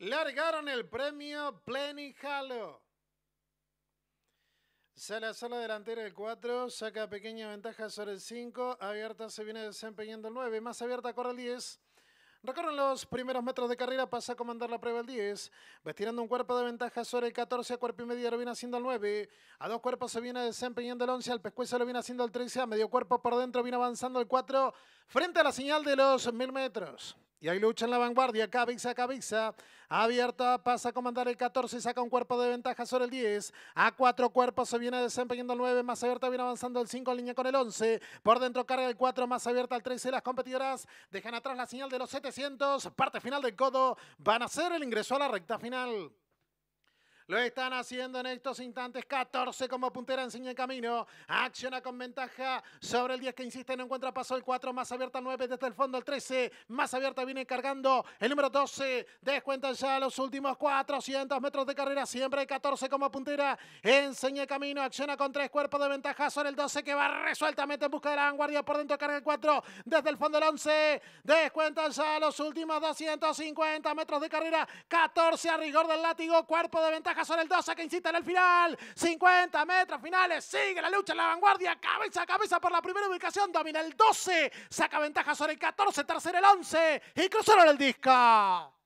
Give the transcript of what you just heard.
largaron el premio Plenty Halo. Sale a sala delantera el 4, saca pequeña ventaja sobre el 5, abierta se viene desempeñando el 9, más abierta corre el 10. Recorren los primeros metros de carrera, pasa a comandar la prueba el 10. Va un cuerpo de ventaja sobre el 14, cuerpo y medio lo viene haciendo el 9. A dos cuerpos se viene desempeñando el 11, al pescuezo lo viene haciendo el 13, a medio cuerpo por dentro viene avanzando el 4, frente a la señal de los 1000 metros. Y ahí lucha en la vanguardia, cabeza a cabeza. Abierta, pasa a comandar el 14, y saca un cuerpo de ventaja sobre el 10. A cuatro cuerpos se viene desempeñando el 9, más abierta viene avanzando el 5 en línea con el 11. Por dentro carga el 4, más abierta el 13. Las competidoras dejan atrás la señal de los 700. Parte final del codo. Van a hacer el ingreso a la recta final. Lo están haciendo en estos instantes. 14 como puntera enseña el camino. Acciona con ventaja sobre el 10 que insiste. No encuentra paso el 4. Más abierta 9 desde el fondo el 13. Más abierta viene cargando el número 12. Descuentan ya los últimos 400 metros de carrera. Siempre 14 como puntera. Enseña camino. Acciona con tres cuerpos de ventaja sobre el 12 que va resueltamente en busca de la vanguardia. Por dentro carga el 4 desde el fondo el 11. Descuentan ya los últimos 250 metros de carrera. 14 a rigor del látigo. Cuerpo de ventaja sobre el 12 que incita en el final. 50 metros finales. Sigue la lucha en la vanguardia. Cabeza a cabeza por la primera ubicación. Domina el 12. Saca ventaja sobre el 14. Tercero el 11. Y cruzaron el disco.